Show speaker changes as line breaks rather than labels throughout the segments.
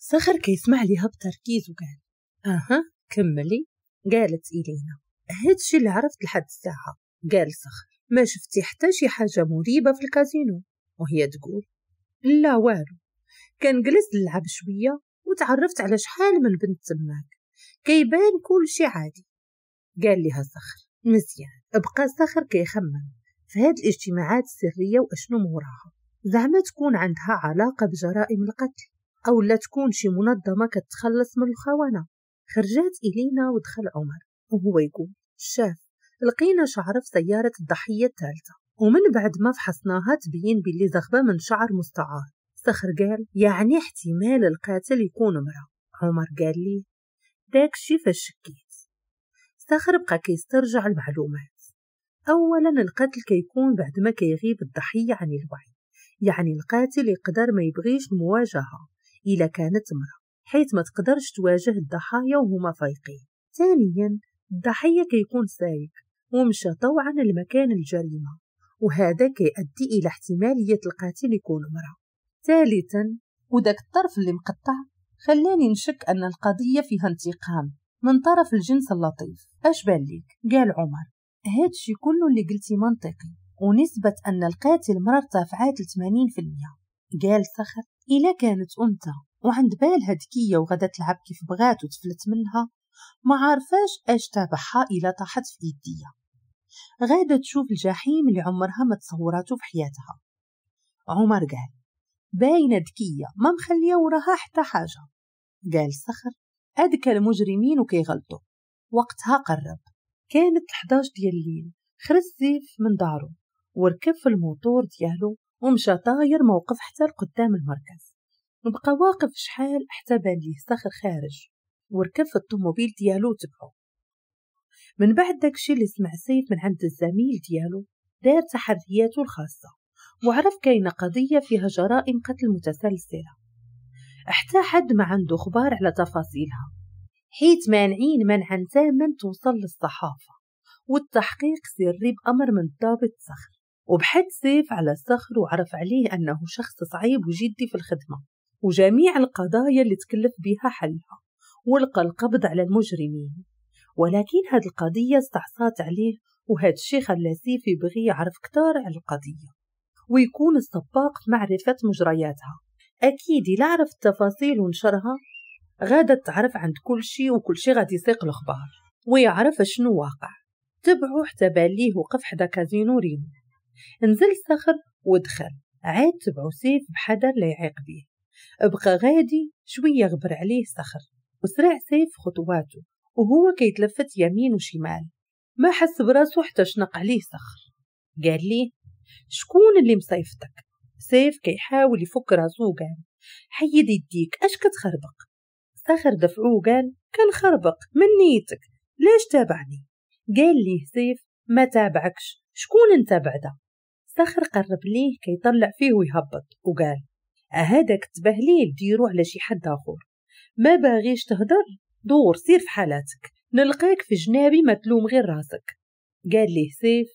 صخر كيسمع ليها بتركيز وقال أها كملي قالت إلينا هادشي اللي عرفت لحد الساعة قال صخر ما شفتي حتى شي حاجة مريبة في الكازينو وهي تقول لا والو كان جلست نلعب شوية وتعرفت على شحال من بنت تماك كيبان كل شي عادي قال لها صخر مزيان بقى صخر كيخمم في هاد الاجتماعات السرية وأشنو موراها زعما تكون عندها علاقة بجرائم القتل أو لا تكون شي منظمة كتخلص من الخونة خرجات إلينا ودخل عمر وهو يقول شاف لقينا شعر في سيارة الضحية الثالثة ومن بعد ما فحصناها تبين بلي زغبة من شعر مستعار سخر قال يعني احتمال القاتل يكون امرأة عمر قال لي داك شي فاش شكيت سخر بقى كيسترجع المعلومات أولا القتل كيكون بعد ما كيغيب الضحية عن الوعي يعني القاتل يقدر ما يبغيش المواجهة إلا كانت مرأة حيث ما تقدرش تواجه الضحايا وهما فايقين ثانيا الضحية كيكون سايق ومشى طوعا لمكان الجريمة وهذا كيؤدي إلى احتمالية القاتل يكون مرأة ثالثا وداك الطرف اللي مقطع خلاني نشك أن القضية فيها انتقام من طرف الجنس اللطيف اش بان ليك قال عمر هادشي كله اللي قلتي منطقي ونسبة أن القاتل مرة ارتفعت في 80% قال سخر إلا كانت أنثى وعند بالها ذكية وغدا تلعب كيف بغات وتفلت منها ما عارفاش اش تابعها إلا طاحت في إيديا غادة تشوف الجحيم اللي عمرها ما تصوراتو في حياتها عمر قال باينة ذكية ما مخلية وراها حتى حاجة قال صخر أذكى المجرمين وكيغلطوا وقتها قرب كانت الحداش ديال الليل خرج زيف من دارو وركب في الموتور ديالو ومشى طاير موقف حتى لقدام المركز وبقى واقف شحال حتى بان ليه صخر خارج وركب في الطوموبيل ديالو وتبعو من بعد داكشي اللي سمع سيف من عند الزميل ديالو دار تحرياته الخاصة وعرف كاينة قضية فيها جرائم قتل متسلسلة حتى حد ما عنده خبار على تفاصيلها حيت مانعين منعا تاما توصل للصحافة والتحقيق سري بأمر من الضابط صخر وبحد سيف على الصخر وعرف عليه أنه شخص صعيب وجدي في الخدمة وجميع القضايا اللي تكلف بها حلها ولقى القبض على المجرمين ولكن هاد القضية استعصات عليه وهاد الشيخ خلى سيف يبغي يعرف كتار على القضية ويكون السباق في معرفة مجرياتها أكيد إلا عرف التفاصيل ونشرها غادا تعرف عند كل شي وكل شي غادي يسيق الأخبار ويعرف شنو واقع تبعو حتى باليه وقف حدا كازينو ريمو نزل صخب ودخل عاد تبعو سيف بحذر ليعيق بيه بقى غادي شوية غبر عليه صخر وسرع سيف خطواته وهو كيتلفت يمين وشمال ما حس براسو حتى شنق عليه صخر قال لي شكون اللي مصيفتك سيف كيحاول يفك راسو قال حيد يديك اش كتخربق صخر دفعو قال كان كنخربق من نيتك ليش تابعني قال لي سيف ما تابعكش شكون انت بعدا الصخر قرب ليه كيطلع فيه ويهبط وقال هذاك التبهليل ديرو على شي حد اخر ما باغيش تهدر دور سير في حالاتك نلقاك في جنابي ما تلوم غير راسك قال ليه سيف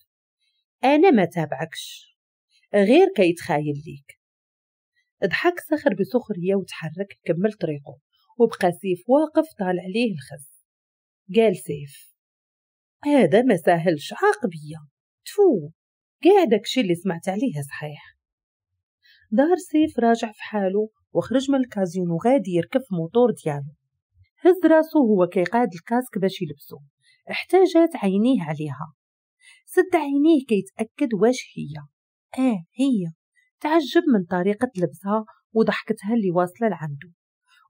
انا ما تابعكش غير كيتخايل ليك ضحك صخر بسخرية وتحرك كمل طريقه وبقى سيف واقف طالع ليه الخس قال سيف هذا ما ساهلش عاقبية تفو كاع داكشي اللي سمعت عليه صحيح دار سيف راجع في حاله وخرج من الكازينو غادي يركب في موطور ديالو هز راسو هو كيقاد الكاسك باش يلبسو احتاجت عينيه عليها سد عينيه كيتأكد واش هي اه هي تعجب من طريقة لبسها وضحكتها اللي واصلة لعندو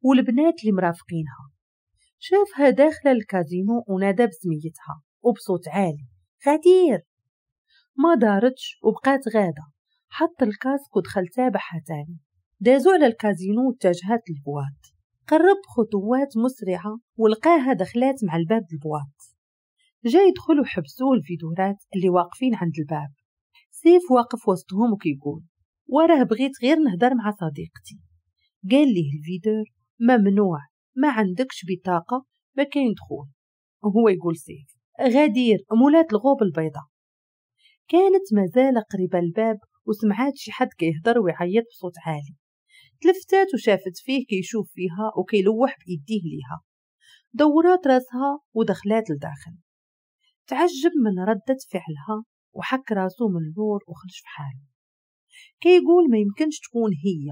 والبنات اللي مرافقينها شافها داخلة الكازينو ونادى بسميتها وبصوت عالي غدير ما دارتش وبقات غادة حط الكاسك ودخلتها تاني دازو على الكازينو واتجهت البواط قرب خطوات مسرعة ولقاها دخلات مع الباب البواط جا يدخل وحبسوه الفيدورات اللي واقفين عند الباب سيف واقف وسطهم وكيقول وراه بغيت غير نهدر مع صديقتي قال ليه الفيدور ممنوع ما عندكش بطاقة ما كاين دخول وهو يقول سيف غدير مولات الغوب البيضاء كانت مازال قريبة الباب وسمعات شي حد كيهضر ويعيط بصوت عالي تلفتات وشافت فيه كيشوف فيها وكيلوح بإيديه ليها دورات راسها ودخلات لداخل تعجب من ردة فعلها وحك راسو من النور وخرج حاله كيقول ما يمكنش تكون هي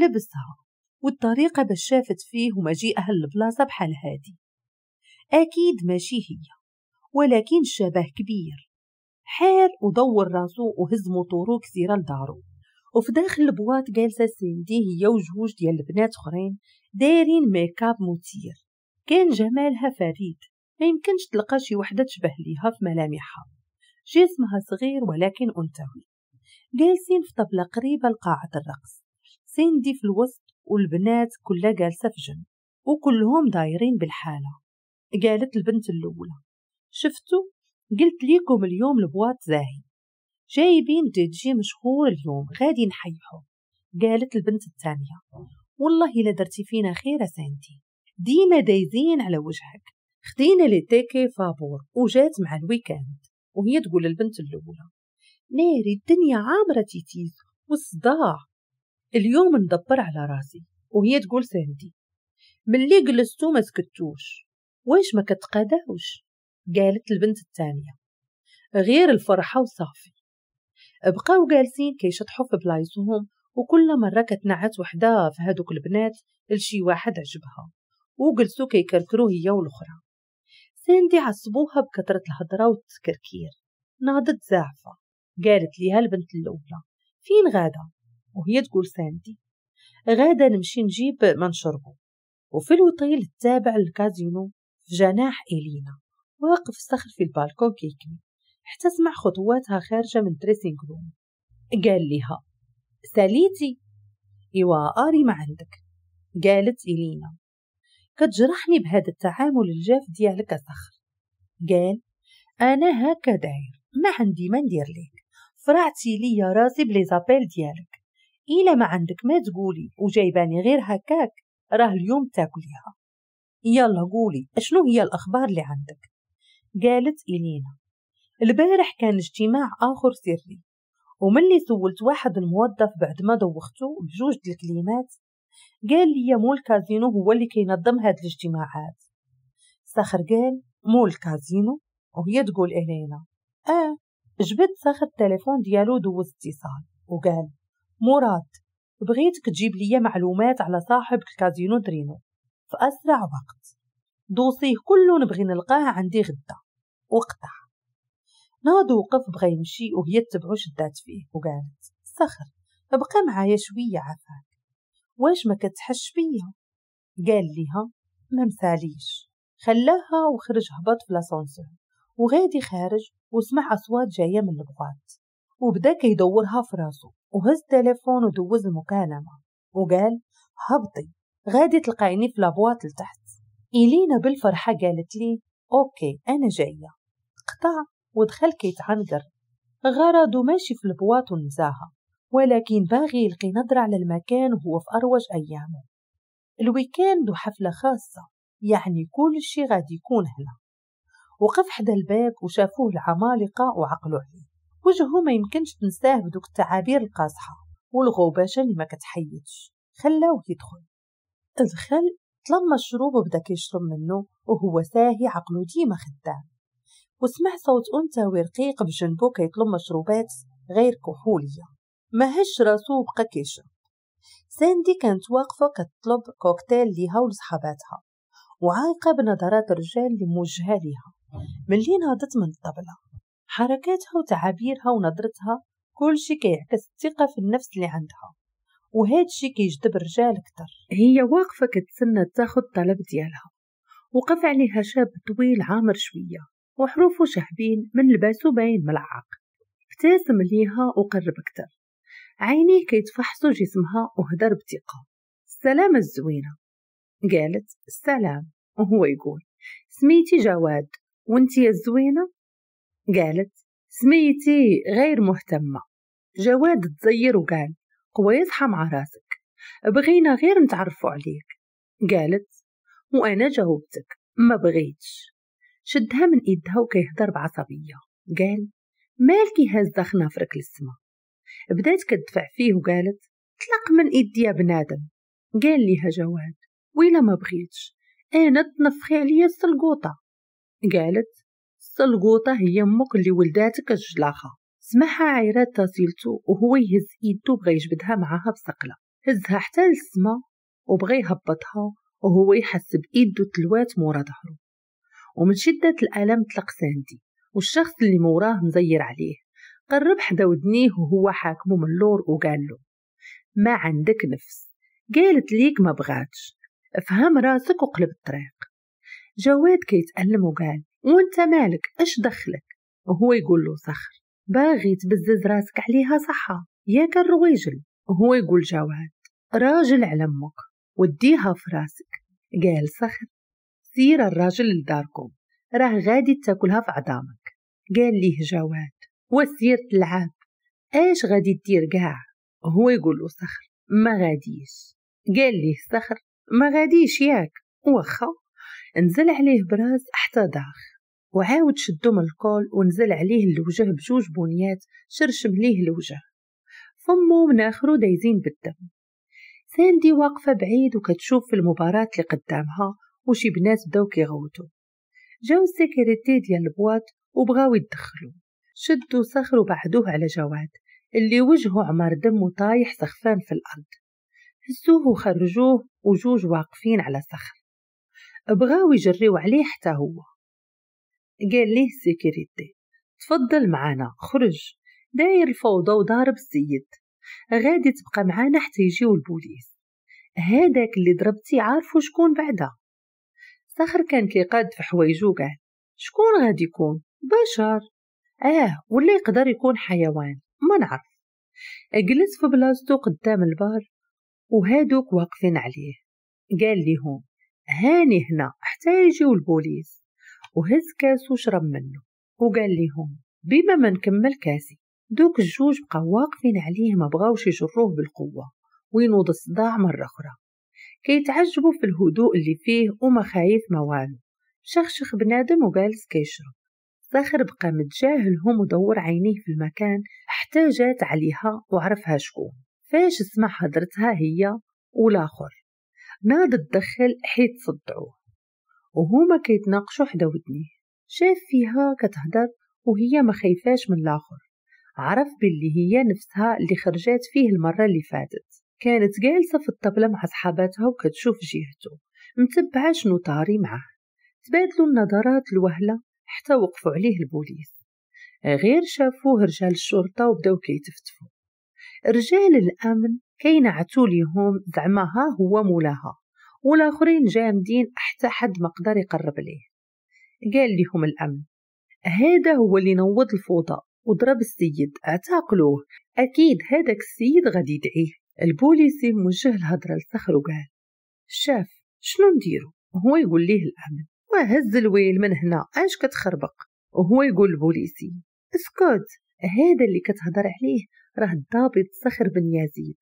لبسها والطريقة باش شافت فيه ومجيئها للبلاصة بحال هادي أكيد ماشي هي ولكن شبه كبير حار ودور راسو وهز موطورو كسيرة لدارو وفي داخل البواط جالسة سندي هي وجوج ديال البنات اخرين دايرين ميكاب مثير كان جمالها فريد ما يمكنش تلقى شي وحدة تشبه ليها في ملامحها جسمها صغير ولكن أنثوي جالسين في طبلة قريبة لقاعة الرقص سندي في الوسط والبنات كلها جالسة في جنب وكلهم دايرين بالحالة قالت البنت الأولى شفتو قلت ليكم اليوم البواط زاهي جايبين دي مشهور اليوم غادي نحيحو قالت البنت الثانية والله إلا درتي فينا خير سانتي ديما دايزين على وجهك خدينا لتيكي فابور وجات مع الويكاند وهي تقول للبنت الأولى ناري الدنيا عامرة تيتيز والصداع اليوم ندبر على راسي وهي تقول ساندي ملي جلستو ما سكتوش واش ما كتقاداوش قالت البنت الثانية غير الفرحة وصافي بقاو جالسين كيشطحو في بلايصهم وكل مرة كتنعت وحدة في هادوك البنات لشي واحد عجبها وجلسوا كيكركرو هي والأخرى ساندي عصبوها بكثرة الهضرة والتكركير ناضت زعفة قالت ليها البنت الأولى فين غادة وهي تقول ساندي غادة نمشي نجيب ما نشربو وفي الوطيل التابع للكازينو في جناح إلينا واقف صخر في البالكون كيكمي حتى سمع خطواتها خارجة من دريسينغ روم قال لها ساليتي إيوا آري ما عندك قالت إلينا كتجرحني بهذا التعامل الجاف ديالك صخر قال أنا هكا داير ما عندي ما ندير ليك فرعتي ليا راسي بلي زابيل ديالك إلا ما عندك ما تقولي وجايباني غير هكاك راه اليوم تاكليها يلا قولي اشنو هي الأخبار اللي عندك قالت إلينا البارح كان اجتماع آخر سري وملي سولت واحد الموظف بعد ما دوختو بجوج الكلمات قال لي مول كازينو هو اللي كينظم هاد الاجتماعات ساخر قال مول كازينو وهي تقول إلينا آه جبت ساخر التليفون ديالو دوز اتصال وقال مراد بغيتك تجيب لي معلومات على صاحب الكازينو درينو في أسرع وقت دوسيه كله نبغي نلقاه عندي غدا وقتها ناض وقف بغا يمشي وهي تبعو شدات فيه وقالت سخر ابقى معايا شوية عفاك واش ما كتحش بيا قال ليها ما مثاليش خلاها وخرج هبط في لاسانسور وغادي خارج وسمع أصوات جاية من البغات وبدا كيدورها في راسو وهز تليفون ودوز المكالمة وقال هبطي غادي تلقايني في لابواط لتحت إلينا بالفرحة قالت لي أوكي أنا جاية قطع ودخل كيتعنقر غرض ماشي في البواط ونزاها ولكن باغي يلقي نظرة على المكان وهو في أروج أيامه الويكاند وحفلة خاصة يعني كل شي غادي يكون هنا وقف حدا الباب وشافوه العمالقة وعقلوا عليه وجهه ما يمكنش تنساه بدوك التعابير القاصحة والغوباشة اللي ما كتحيدش خلاوه يدخل دخل طلب مشروب وبدك يشرب منه وهو ساهي عقله ديما خدام وسمع صوت أنت ورقيق بجنبه كيطلب مشروبات غير كحولية مهش راسو بقى كيشرب ساندي كانت واقفة كتطلب كوكتيل ليها ولصحاباتها وعايقة بنظرات الرجال لموجهة ليها ليها ملي نهضت من الطبلة حركاتها وتعابيرها ونظرتها كل شي كيعكس الثقة في النفس اللي عندها وهذا الشيء كيجذب الرجال أكثر هي واقفة كتسنى تاخد الطلب ديالها وقف عليها شاب طويل عامر شوية وحروفه شهبين من لباسو باين ملعق ابتسم ليها وقرب أكثر عينيه كيتفحصوا جسمها وهدر بثقة السلام الزوينة قالت السلام وهو يقول سميتي جواد وانتي الزوينة قالت سميتي غير مهتمة جواد تزير وقال واضحة مع راسك بغينا غير نتعرفوا عليك قالت وأنا جاوبتك ما بغيتش شدها من إيدها وكيهضر بعصبية قال مالكي هازة خنافرك للسما بدات كدفع فيه وقالت طلق من إيدي يا بنادم قال ليها جواد ويلا ما بغيتش أنا تنفخي عليا السلقوطة قالت السلقوطة هي أمك اللي ولداتك الجلاخة سمعها عيرات تصيلته وهو يهز ايدو بغى يجبدها معاها بصقلة هزها حتى للسما وبغى يهبطها وهو يحس بايدو تلوات مورا ظهرو ومن شدة الألم طلق ساندي والشخص اللي موراه مزير عليه قرب حدا ودنيه وهو حاكمه من اللور وقال له ما عندك نفس قالت ليك ما بغاتش افهم راسك وقلب الطريق جواد كيتألم وقال وانت مالك اش دخلك وهو يقول له صخر باغي تبزز راسك عليها صحة ياك الرويجل هو يقول جواد راجل على امك وديها في راسك قال صخر سير الراجل لداركم راه غادي تاكلها في عظامك قال ليه جواد وسير تلعب اش غادي دير كاع هو يقول له صخر ما غاديش قال ليه صخر ما غاديش ياك واخا نزل عليه براس حتى داخ وعاود شدو من الكول ونزل عليه الوجه بجوج بنيات شرشم ليه الوجه فمو من آخرو دايزين بالدم ساندي واقفة بعيد وكتشوف في المباراة اللي قدامها وشي بنات بداو كيغوتو جاو السيكيريتي ديال البواط وبغاو يدخلو شدو صخر بعدوه على جواد اللي وجهه عمر دم وطايح سخفان في الأرض هزوه وخرجوه وجوج واقفين على صخر بغاو يجريو عليه حتى هو قال ليه سيكوريتي تفضل معانا خرج داير الفوضى وضارب السيد غادي تبقى معانا حتى يجيو البوليس هذاك اللي ضربتي عارفو شكون بعدا صخر كان كيقاد في حوايجو كاع شكون غادي يكون بشر اه ولا يقدر يكون حيوان ما نعرف جلس في بلاصتو قدام البار وهادوك واقفين عليه قال ليهم هاني هنا حتى يجيو البوليس وهز كاس وشرب منه وقال ليهم بما ما نكمل كاسي دوك الجوج بقاو واقفين عليه ما بغاوش يجروه بالقوة وينوض الصداع مرة أخرى كيتعجبوا في الهدوء اللي فيه وما خايف ما والو شخشخ بنادم وجالس كيشرب زاخر بقى متجاهلهم ودور عينيه في المكان حتى جات عليها وعرفها شكون فاش سمع هدرتها هي ولاخر ناد تدخل حيت صدعوه وهما كيتناقشوا حدا ودنيه شاف فيها كتهدر وهي ما خايفاش من الاخر عرف باللي هي نفسها اللي خرجت فيه المره اللي فاتت كانت جالسه في الطبله مع صحاباتها وكتشوف جهته متبعه شنو طاري معاه تبادلوا النظرات الوهله حتى وقفوا عليه البوليس غير شافوه رجال الشرطه وبداو كيتفتفوا رجال الامن كينعتو ليهم زعما ها هو مولاها والآخرين جامدين حتى حد ما قدر يقرب ليه قال لهم الأمن هذا هو اللي نوض الفوضى وضرب السيد اعتقلوه أكيد هذاك السيد غادي يدعيه البوليسي موجه الهضرة لصخر وقال شاف شنو نديرو هو يقول ليه الأمن وهز الويل من هنا اش كتخربق وهو يقول البوليسي اسكت هذا اللي كتهضر عليه راه الضابط صخر بن يزيد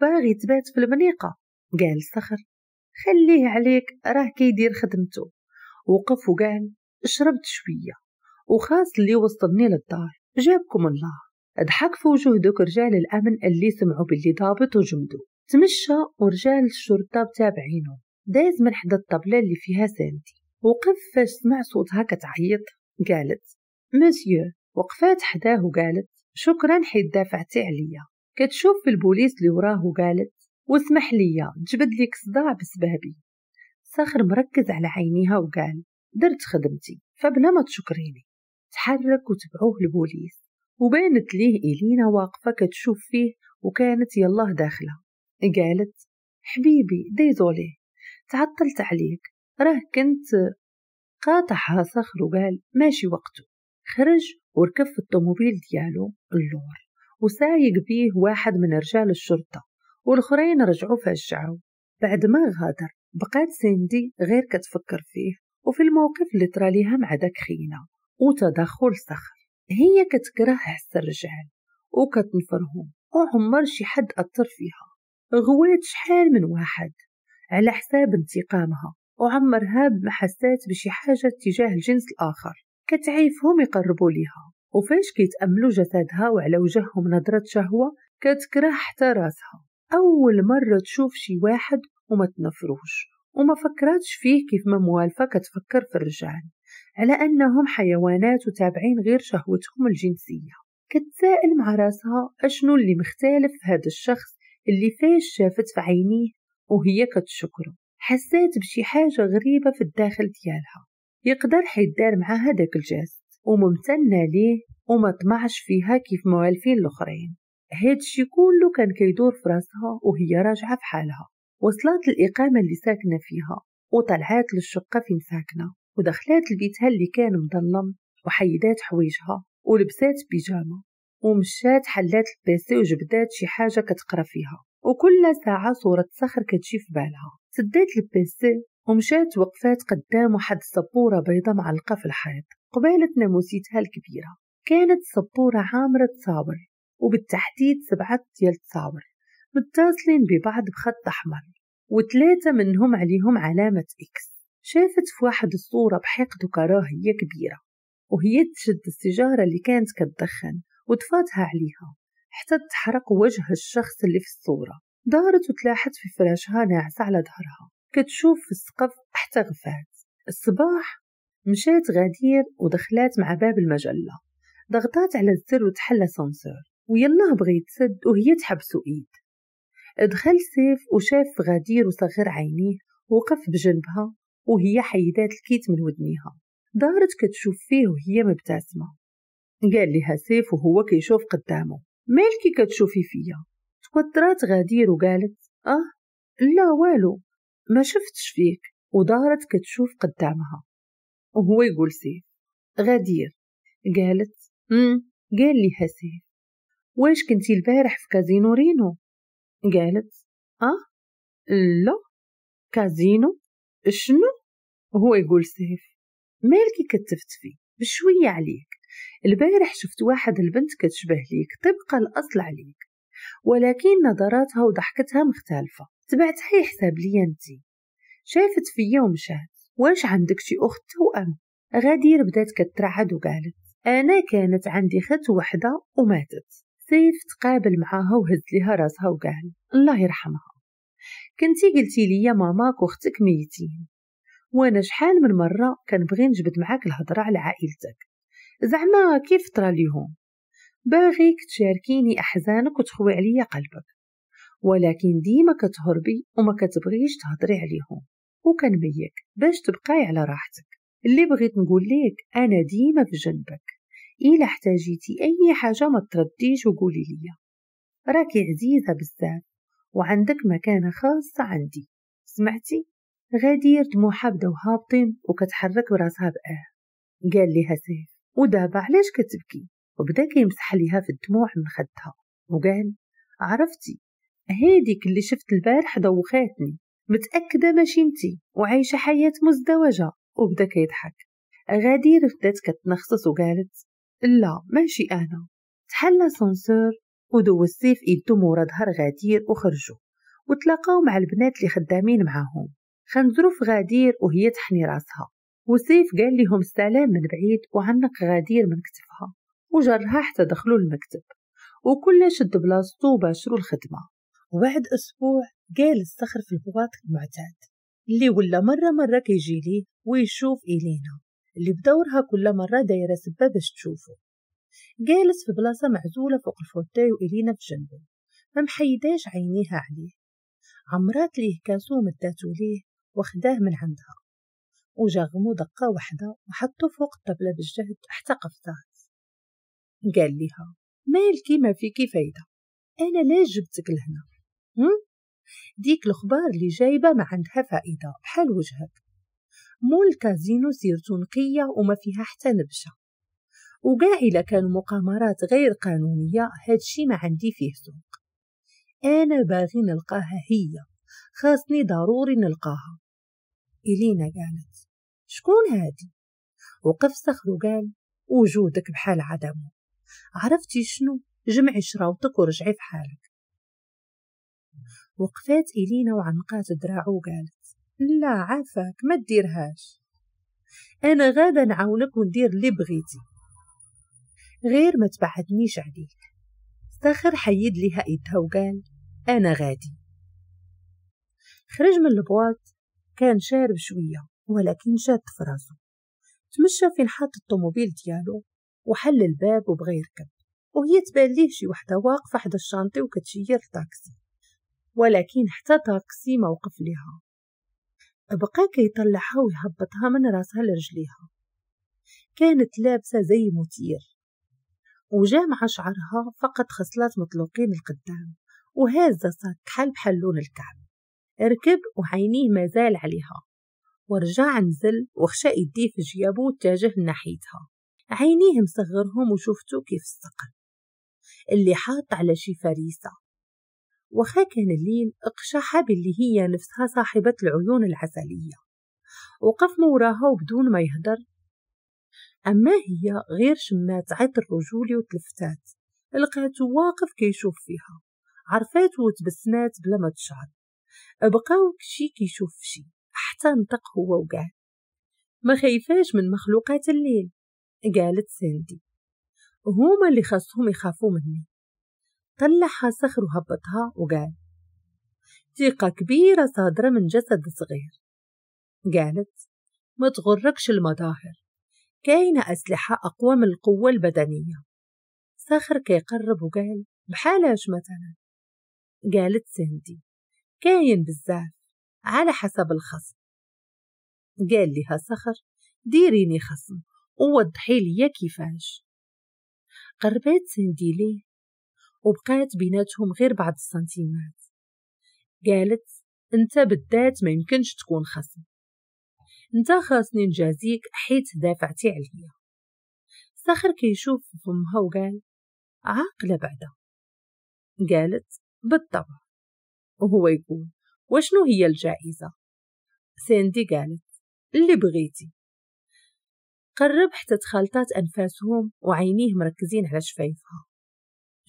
باغي تبات في المنيقه قال صخر خليه عليك راه كيدير خدمته وقف وقال شربت شوية وخاص اللي وصلني للدار جابكم الله ضحك في وجوه دوك رجال الأمن اللي سمعوا باللي ضابط وجمدو تمشى ورجال الشرطة بتابعينه داز من حدا الطبلة اللي فيها سانتي وقف فاش سمع صوتها كتعيط قالت مسيو وقفات حداه وقالت شكرا حيت دافعتي عليا كتشوف في البوليس اللي وراه وقالت واسمح ليا جبد لك صداع بسبابي ساخر مركز على عينيها وقال درت خدمتي فبلا ما تشكريني تحرك وتبعوه البوليس وبانت ليه إلينا واقفة كتشوف فيه وكانت يالله داخلة قالت حبيبي ديزولي تعطلت عليك راه كنت قاطعها صخر وقال ماشي وقته خرج وركب في الطوموبيل ديالو اللور وسايق بيه واحد من رجال الشرطة والخرين رجعوا فشعوا بعد ما غادر بقات سندي غير كتفكر فيه وفي الموقف اللي طرا ليها مع داك خينا وتدخل صخر هي كتكره حس الرجال وكتنفرهم وعمر شي حد أثر فيها غويت شحال من واحد على حساب انتقامها وعمرها بمحسات بشي حاجة تجاه الجنس الآخر كتعيفهم يقربوا ليها وفاش كيتأملوا جسدها وعلى وجههم نظرة شهوة كتكره حتى راسها أول مرة تشوف شي واحد وما تنفروش وما فكرتش فيه كيف ما موالفك تفكر في الرجال على أنهم حيوانات وتابعين غير شهوتهم الجنسية كتسائل مع راسها أشنو اللي مختلف في هذا الشخص اللي فاش شافت في عينيه وهي كتشكره حسيت بشي حاجة غريبة في الداخل ديالها يقدر حيدار مع داك الجاست وممتنة ليه وما طمعش فيها كيف موالفين الآخرين هاد الشي كله كان كيدور في راسها وهي راجعة في حالها وصلت الإقامة اللي ساكنة فيها وطلعات للشقة فين ساكنة ودخلات لبيتها اللي كان مظلم وحيدات حويجها ولبسات بيجامة ومشات حلات البيسي وجبدات شي حاجة كتقرا فيها وكل ساعة صورة صخر كتجي في بالها سدات البيسي ومشات وقفات قدام واحد السبورة بيضة معلقة في الحيط قبالة ناموسيتها الكبيرة كانت سبورة عامرة صابر وبالتحديد سبعة ديال التصاور متصلين ببعض بخط أحمر وثلاثة منهم عليهم علامة إكس شافت في واحد الصورة بحقد وكراهية كبيرة وهي تشد السيجارة اللي كانت كتدخن وتفاتها عليها حتى تحرق وجه الشخص اللي في الصورة دارت وتلاحت في فراشها ناعسة على ظهرها كتشوف في السقف حتى غفات الصباح مشات غدير ودخلات مع باب المجلة ضغطات على الزر وتحل سانسور ويلاه بغيت تسد وهي تحبسو ايد دخل سيف وشاف غدير وصغر عينيه وقف بجنبها وهي حيدات الكيت من ودنيها دارت كتشوف فيه وهي مبتسمة قال لها سيف وهو كيشوف قدامه مالكي كتشوفي فيا توترات غدير وقالت اه لا والو ما شفتش فيك ودارت كتشوف قدامها وهو يقول سيف غدير قالت امم قال لها سيف واش كنتي البارح في كازينو رينو قالت اه لا كازينو شنو هو يقول سيف كتفت كتفتفي بشويه عليك البارح شفت واحد البنت كتشبه ليك طبق الاصل عليك ولكن نظراتها وضحكتها مختلفه تبعت حي حساب لي انتي شافت فيا ومشات واش عندك شي اخت توأم غدير بدات كترعد وقالت انا كانت عندي خت وحده وماتت سيف تقابل معاها وهز ليها راسها وقال الله يرحمها كنتي قلتي لي ماماك واختك ميتين وانا شحال من مره كنبغي نجبد معاك الهضره على عائلتك زعما كيف طرا ليهم باغيك تشاركيني احزانك وتخوي عليا قلبك ولكن ديما كتهربي وما كتبغيش تهضري عليهم وكنبيك باش تبقاي على راحتك اللي بغيت نقول ليك انا ديما في جنبك إلا احتاجيتي أي حاجة ما ترديش وقولي لي راكي عزيزة بزاف وعندك مكانة خاصة عندي سمعتي؟ غادير دموعها بداو هابطين وكتحرك براسها بآه قال ليها سيف ودابا علاش كتبكي وبدا كيمسح ليها في الدموع من خدها وقال عرفتي هاديك اللي شفت البارح دوخاتني متأكدة ماشي انتي وعايشة حياة مزدوجة وبدا كيضحك غادير بدات كتنخصص وقالت لا ماشي أنا تحلى سانسور ودو السيف إيدو ورا ظهر غدير وخرجوا وتلاقاو مع البنات اللي خدامين معاهم في غدير وهي تحني راسها وسيف قال لهم السلام من بعيد وعنق غدير من كتفها وجرها حتى دخلوا المكتب وكل شد بلاصتو وباشروا الخدمة وبعد أسبوع قال الصخر في البواط المعتاد اللي ولا مرة مرة كيجي ليه ويشوف إلينا اللي بدورها كل مرة دايرة سبة باش تشوفه جالس في بلاصة معزولة فوق الفوتاي وإلينا في جنبه ما محيداش عينيها عليه عمرات ليه كاسو مداتو ليه وخداه من عندها وجا غمو دقة واحدة وحطو فوق الطبلة بالجهد حتى قفزات قال ليها مالكي ما فيكي فايدة أنا ليش جبتك لهنا هم؟ ديك الخبار اللي جايبة ما عندها فائدة بحال وجهك مول الكازينو سيرتو نقية وما فيها حتى نبشة وكاع إلا كانوا مقامرات غير قانونية هادشي ما عندي فيه سوق أنا باغي نلقاها هي خاصني ضروري نلقاها إلينا قالت شكون هادي وقف صخر وقال وجودك بحال عدمه عرفتي شنو جمعي شراوتك ورجعي في حالك وقفات إلينا وعنقات دراعو وقالت لا عافاك ما تديرهاش انا غادا نعاونك وندير اللي بغيتي غير ما تبعدنيش عليك ساخر حيد ليها ايدها وقال انا غادي خرج من البواط كان شارب شويه ولكن شاد فراسو تمشى فين حاط الطوموبيل ديالو وحل الباب وبغى يركب وهي تبان ليه شي وحده واقفه حدا الشانطي وكتشير الطاكسي ولكن حتى طاكسي ما وقف ليها بقى كيطلعها ويهبطها من راسها لرجليها كانت لابسة زي مطير وجامع شعرها فقط خصلات مطلوقين القدام وهازة صاك حل بحال لون الكعب ركب وعينيه مازال عليها ورجع نزل وخشى يديه في جيابه واتجه ناحيتها عينيه مصغرهم وشفتو كيف الصقر اللي حاط على شي فريسة وخا كان الليل اقشعها باللي هي نفسها صاحبة العيون العسلية وقف موراها وبدون ما يهدر أما هي غير شمات عطر رجولي وتلفتات لقاتو واقف كيشوف فيها عرفات وتبسمات بلا ما تشعر بقاو كشي كيشوف شي حتى نطق هو وقال ما خايفاش من مخلوقات الليل قالت ساندي هما اللي خاصهم يخافوا مني طلعها صخر وهبطها وقال ثقة كبيرة صادرة من جسد صغير قالت ما تغركش المظاهر كاينة أسلحة أقوى من القوة البدنية صخر كيقرب وقال بحالاش مثلا قالت سندي كاين بزاف على حسب الخصم قال لها صخر ديريني خصم ووضحي لي كيفاش قربت سندي ليه وبقات بيناتهم غير بعض السنتيمات قالت انت بالذات ما يمكنش تكون خصم انت خاصني نجازيك حيت دافعتي عليا ساخر كيشوف فمها وقال عاقلة بعدا قالت بالطبع وهو يقول وشنو هي الجائزة ساندي قالت اللي بغيتي قرب حتى تخلطات أنفاسهم وعينيه مركزين على شفايفها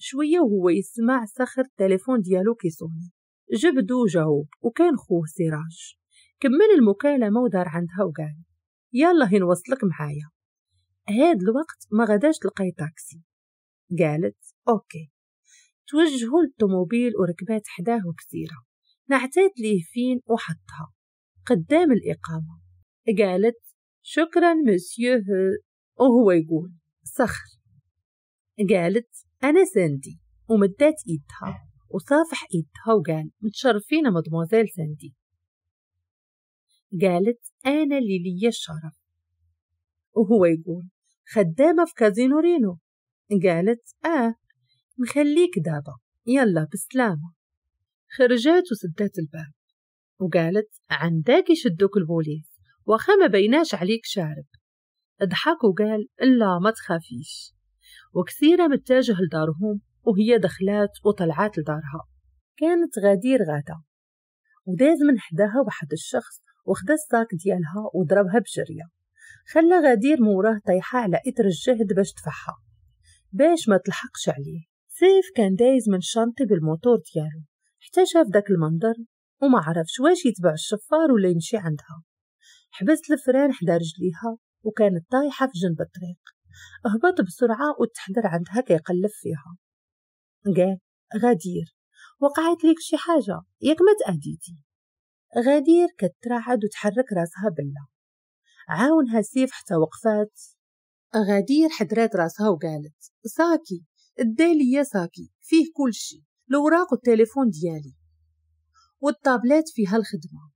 شوية وهو يسمع صخر التليفون ديالو كيصوني جبدو جاوب وكان خوه سراج كمل المكالمة ودار عندها وقال يلا هنوصلك نوصلك معايا هاد الوقت ما غداش تلقاي طاكسي قالت اوكي توجهوا للطوموبيل وركبات حداه وكثيرة نعتاد ليه فين وحطها قدام الإقامة قالت شكرا مسيو وهو يقول صخر قالت أنا ساندي ومدات إيدها وصافح إيدها وقال متشرفين مدموزيل ساندي قالت أنا اللي لي الشرف وهو يقول خدامة في كازينو رينو قالت آه نخليك دابا يلا بسلامة خرجت وسدت الباب وقالت عندك يشدوك البوليس وخا ما بيناش عليك شارب ضحك وقال لا ما تخافيش وكثيرة بتتجه لدارهم وهي دخلات وطلعات لدارها كانت غدير غادة وداز من حداها واحد الشخص وخدا الساك ديالها وضربها بجرية خلى غدير موراه طيحة على إتر الجهد باش تفحها باش ما تلحقش عليه سيف كان دايز من شنطي بالموتور ديالو حتى شاف داك المنظر وما عرفش واش يتبع الشفار ولا يمشي عندها حبست الفران حدا رجليها وكانت طايحة في جنب الطريق هبط بسرعة وتحضر عندها كيقلب فيها قال غدير وقعت ليك شي حاجة ياك ما تأديتي غدير كترعد وتحرك راسها بلا عاونها سيف حتى وقفات غدير حدرات راسها وقالت ساكي يا ساكي فيه كل شي الوراق والتليفون ديالي والطابلات فيها الخدمة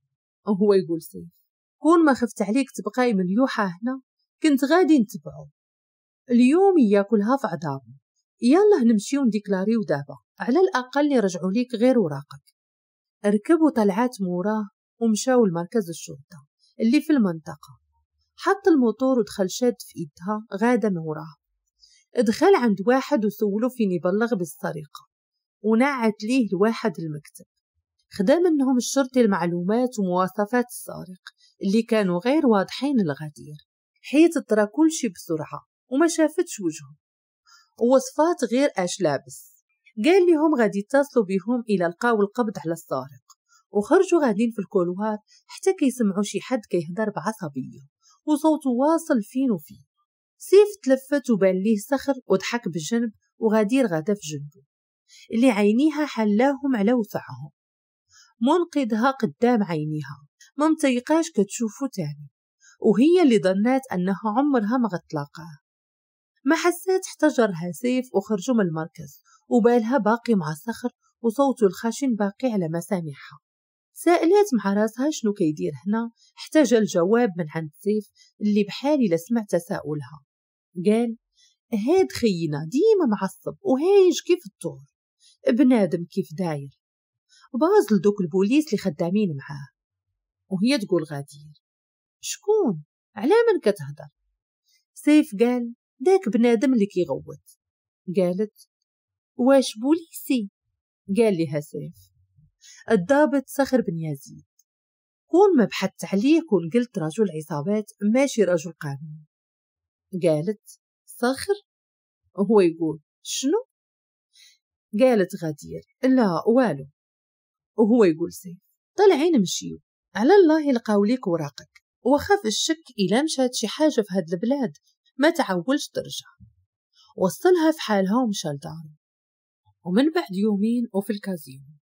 وهو يقول سيف كون ما خفت عليك تبقاي مليوحة هنا كنت غادي نتبعو اليوم ياكلها في عذابه يلا نمشيو نديكلاريو دابا على الاقل يرجعوا ليك غير وراقك ركبوا طلعات موراه ومشاو لمركز الشرطه اللي في المنطقه حط الموتور ودخل شاد في ايدها غادا موراه دخل عند واحد وسولو فين يبلغ بالسرقه ونعت ليه لواحد المكتب خدا منهم الشرطي المعلومات ومواصفات السارق اللي كانوا غير واضحين للغدير حيت طرا كلشي بسرعة وما شافتش وجهه ووصفات غير اش لابس قال لهم غادي يتصلوا بهم الى لقاو القبض على السارق وخرجوا غادين في الكولوار حتى كيسمعوا شي حد كيهضر بعصبيه وصوته واصل فين وفين سيف تلفت وبان ليه صخر وضحك بالجنب وغادير غدا في جنبه اللي عينيها حلاهم على وسعهم منقذها قدام عينيها ما متيقاش كتشوفو تاني وهي اللي ظنات انها عمرها ما غتلاقاه ما حسيت احتجرها سيف وخرجوا من المركز وبالها باقي مع الصخر وصوته الخشن باقي على مسامعها سألت مع راسها شنو كيدير هنا احتاج الجواب من عند سيف اللي بحالي لسمع تساؤلها قال هاد خينا ديما معصب وهايج كيف الطور بنادم كيف داير باز لدوك البوليس اللي خدامين معاه وهي تقول غادير شكون على من كتهضر سيف قال داك بنادم اللي كيغوت قالت واش بوليسي قال لها سيف الضابط صخر بن يزيد كون ما بحثت عليه كون قلت رجل عصابات ماشي رجل قانون قالت صخر هو يقول شنو قالت غدير لا والو وهو يقول سيف طلعين مشيو على الله لقاو ليك وراقك وخاف الشك إلا مشات شي حاجة في هاد البلاد ما تعولش ترجع وصلها في حالها ومشى لدارو ومن بعد يومين وفي الكازينو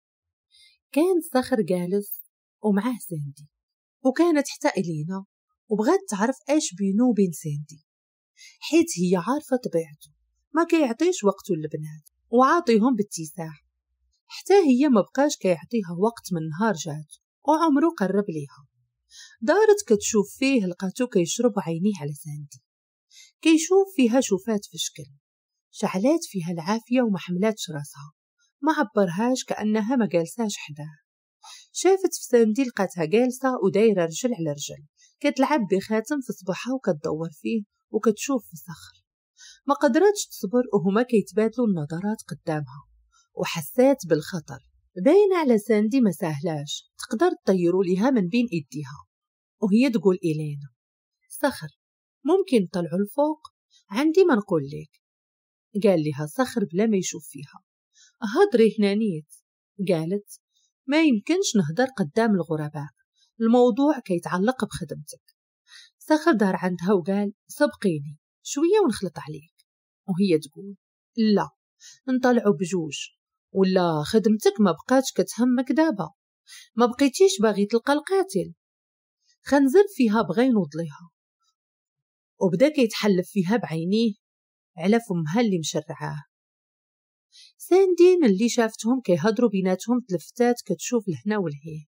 كان صخر جالس ومعاه ساندي وكانت حتى إلينا وبغات تعرف ايش بينو وبين ساندي حيت هي عارفة طبيعته ما كيعطيش وقته للبنات وعاطيهم باتساع حتى هي ما بقاش كيعطيها وقت من نهار جات وعمره قرب ليها دارت كتشوف فيه لقاتو كيشرب عينيه على ساندي كيشوف فيها شوفات في شكل شعلات فيها العافية وما حملاتش راسها ما عبرهاش كأنها ما جالساش حداها شافت في سندي لقاتها جالسة ودايرة رجل على رجل كتلعب بخاتم في صباحها وكتدور فيه وكتشوف في الصخر ما قدرتش تصبر وهما كيتبادلوا النظرات قدامها وحسات بالخطر باينة على ساندي ما تقدر تطيروا ليها من بين ايديها وهي تقول إلينا صخر ممكن طلعوا لفوق عندي ما نقول لك قال لها صخر بلا ما يشوف فيها هضري هنانيت قالت ما يمكنش نهضر قدام الغرباء الموضوع كيتعلق بخدمتك صخر دار عندها وقال سبقيني شوية ونخلط عليك وهي تقول لا نطلعوا بجوج ولا خدمتك ما بقاتش كتهمك دابا ما بقيتيش باغي تلقى القاتل خنزل فيها بغا ينوض ليها وبدا كيتحلف فيها بعينيه على فمها اللي مشرعاه ساندي ملي شافتهم كيهضروا بيناتهم تلفتات كتشوف لهنا ولهيه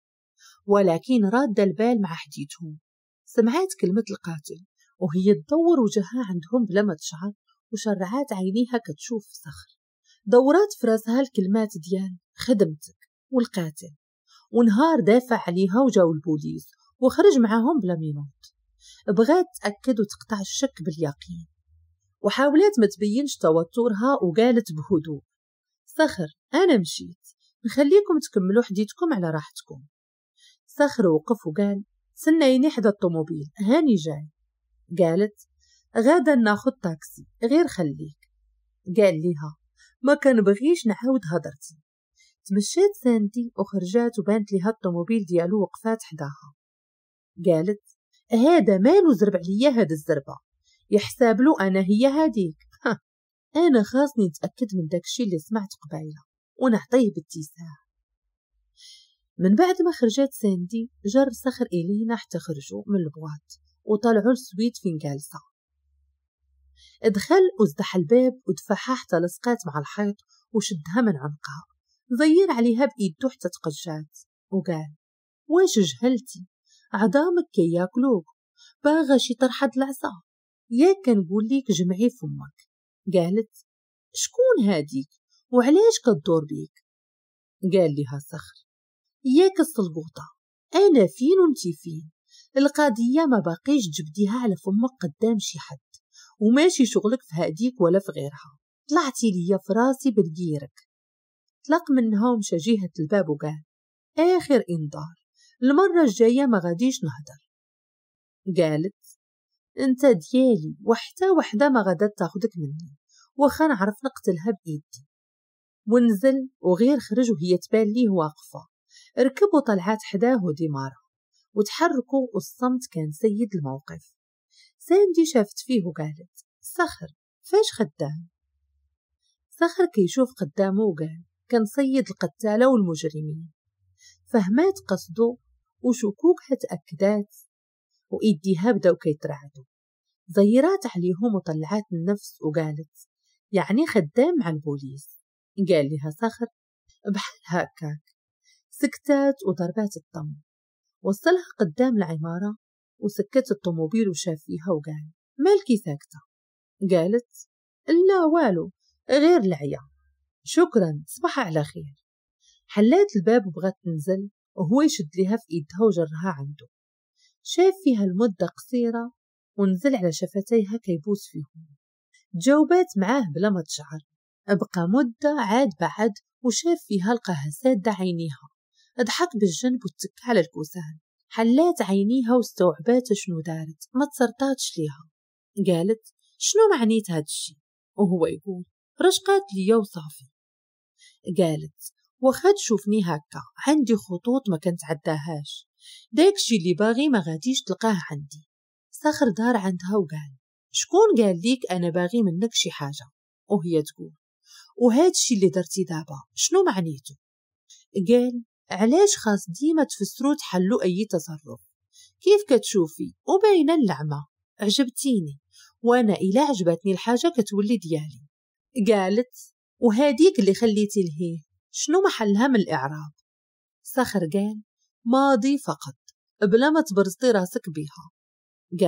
ولكن رادة البال مع حديثهم سمعات كلمة القاتل وهي تدور وجهها عندهم بلا ما تشعر وشرعات عينيها كتشوف صخر دورات في راسها الكلمات ديال خدمتك والقاتل ونهار دافع عليها وجاو البوليس وخرج معاهم بلا مينوت بغات تأكد وتقطع الشك باليقين وحاولت ما تبينش توترها وقالت بهدوء صخر أنا مشيت نخليكم تكملوا حديثكم على راحتكم صخر وقف وقال سنيني حدا الطوموبيل هاني جاي قالت غادا ناخد تاكسي غير خليك قال ليها ما بغيش نعاود هضرتي تمشيت ساندي وخرجات وبانت ليها الطوموبيل ديالو وقفات حداها قالت هذا مالو زرب عليا هاد الزربة يحساب له أنا هي هاديك أنا خاصني نتأكد من داكشي اللي سمعت قبيلة ونعطيه باتساع من بعد ما خرجت ساندي جر صخر إلينا حتى خرجوا من البواط وطلعوا السويت فين جالسة دخل وازدح الباب ودفعها حتى لصقات مع الحيط وشدها من عنقها زير عليها بإيدو حتى تقجات وقال واش جهلتي عظامك كي ياكلوك باغا شي طرحة العصا ياك كنقول ليك جمعي فمك قالت شكون هاديك وعلاش كدور بيك قال ليها صخر ياك السلقوطة أنا فين وانتي فين القضية ما باقيش تجبديها على فمك قدام شي حد وماشي شغلك في هاديك ولا في غيرها طلعتي ليا في راسي بالجيرك طلق منها ومشى جهة الباب وقال آخر إنذار المرة الجاية ما غاديش نهدر قالت انت ديالي وحتى وحدة ما غادت تاخدك مني وخا نعرف نقتلها بإيدي ونزل وغير خرج وهي تبان ليه واقفة ركب وطلعت حداه وديمارة وتحركوا والصمت كان سيد الموقف ساندي شافت فيه وقالت سخر فاش خدام سخر كيشوف قدامه وقال سيد القتالة والمجرمين فهمات قصده وشكوك هتأكدات وإيديها بداو كيترعدو زيرات عليهم وطلعات النفس وقالت يعني خدام مع البوليس قال لها صخر بحال هكاك سكتات وضربات الطم وصلها قدام العمارة وسكت الطموبيل وشاف فيها وقال مالكي ساكتة قالت لا والو غير العيا شكرا صباح على خير حلات الباب وبغات تنزل وهو يشد لها في إيدها وجرها عنده شاف فيها المدة قصيرة ونزل على شفتيها كيبوس فيهم تجاوبات معاه بلا ما تشعر بقى مدة عاد بعد وشاف فيها لقاها سادة عينيها ضحك بالجنب وتك على الكوسان حلات عينيها واستوعبات شنو دارت ما تصرطاتش ليها قالت شنو معنيت هاد الشي وهو يقول رشقات ليا وصافي قالت واخا تشوفني هكا عندي خطوط ما كنتعداهاش داكشي اللي باغي ما غاديش تلقاه عندي ساخر دار عندها وقال شكون قال ليك انا باغي منك شي حاجه وهي تقول وهادشي اللي درتي دابا شنو معنيتو قال علاش خاص ديما تفسرو تحلو اي تصرف كيف كتشوفي وبين اللعمه عجبتيني وانا الا عجبتني الحاجه كتولي ديالي قالت وهاديك اللي خليتي لهيه شنو محل هم الإعراب صخر قال ماضي فقط ما تبرزتي راسك بيها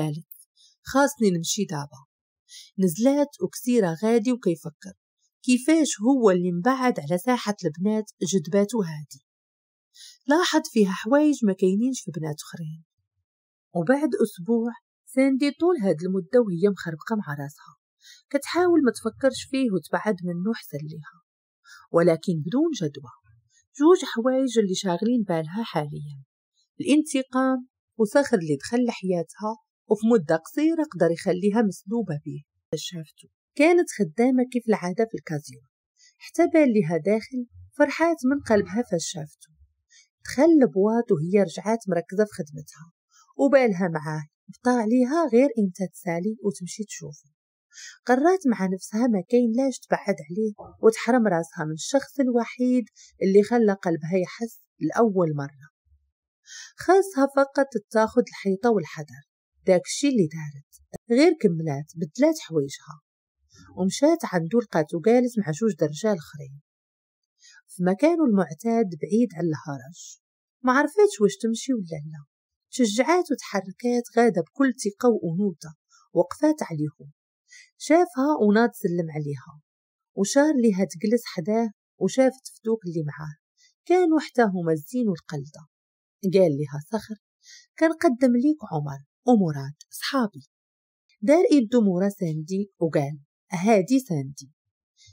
قالت خاصني نمشي دابا نزلات وكثيرة غادي وكيفكر كيفاش هو اللي مبعد على ساحة البنات جدباتو هادي لاحظ فيها حوايج ما كاينينش في بنات اخرين وبعد اسبوع ساندي طول هاد المدة وهي مخربقة مع راسها كتحاول ما تفكرش فيه وتبعد منه حسن ليها ولكن بدون جدوى جوج حوايج اللي شاغلين بالها حاليا الانتقام وصخر اللي دخل لحياتها وفي مدة قصيرة قدر يخليها مسلوبة به شافته كانت خدامة كيف العادة في الكازيو حتى بان لها داخل فرحات من قلبها فاش دخل البواط وهي رجعات مركزة في خدمتها وبالها معاه بطاع عليها غير انت تسالي وتمشي تشوفه قررت مع نفسها كاين لاش تبعد عليه وتحرم راسها من الشخص الوحيد اللي خلى قلبها يحس لأول مرة خاصها فقط تاخد الحيطة والحذر داك الشي اللي دارت غير كملات بدلات حوايجها ومشات عندو لقات وجالس مع جوج درجال اخرين في مكانه المعتاد بعيد على الهرج ما عرفتش واش تمشي ولا لا تشجعات وتحركات غادة بكل ثقة وأنوثة وقفات عليهم شافها وناد سلم عليها وشار ليها تجلس حداه وشافت فتوك اللي معاه كان حتى هما الزين والقلدة قال لها صخر كنقدم ليك عمر ومراد صحابي دار يدو مورا ساندي وقال هادي ساندي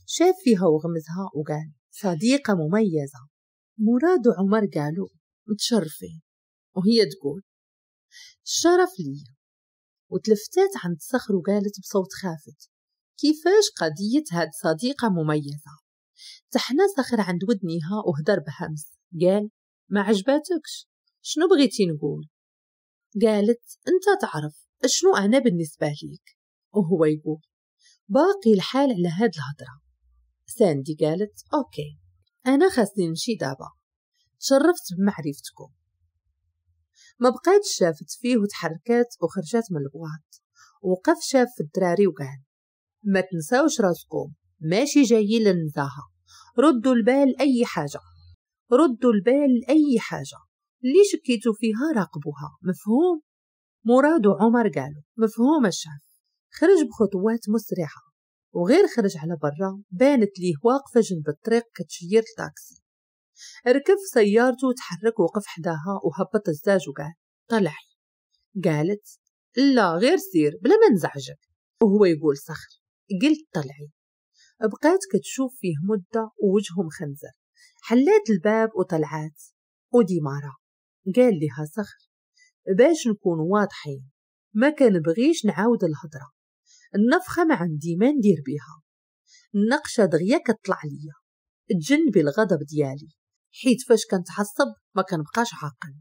شاف فيها وغمزها وقال صديقة مميزة مراد وعمر قالوا متشرفين وهي تقول الشرف ليا وتلفتات عند صخر وقالت بصوت خافت كيفاش قضية هاد صديقة مميزة تحنا صخر عند ودنيها وهدر بهمس قال ما عجباتكش شنو بغيتي نقول قالت انت تعرف شنو انا بالنسبة ليك وهو يقول باقي الحال على هاد الهضرة ساندي قالت اوكي انا خاصني نمشي دابا شرفت بمعرفتكم ما بقيت شافت فيه وتحركات وخرجات من البواط وقف شاف في الدراري وقال ما تنساوش راسكم ماشي جايين للنزاهة ردوا البال أي حاجة ردوا البال أي حاجة اللي شكيتوا فيها راقبوها مفهوم مراد وعمر قالوا مفهوم الشاف خرج بخطوات مسرعة وغير خرج على برا بانت ليه واقفة جنب الطريق كتشير التاكسي ركب سيارته وتحرك وقف حداها وهبط الزاج وقال طلعي قالت لا غير سير بلا ما نزعجك وهو يقول صخر قلت طلعي بقيت كتشوف فيه مدة ووجهه مخنزر حليت الباب وطلعات وديمارة قال لها صخر باش نكون واضحين ما بغيش نعاود الهضرة النفخة ما عندي ما ندير بيها النقشة دغيا كتطلع ليا تجنبي الغضب ديالي حيت فاش كنتعصب ما كنبقاش عاقل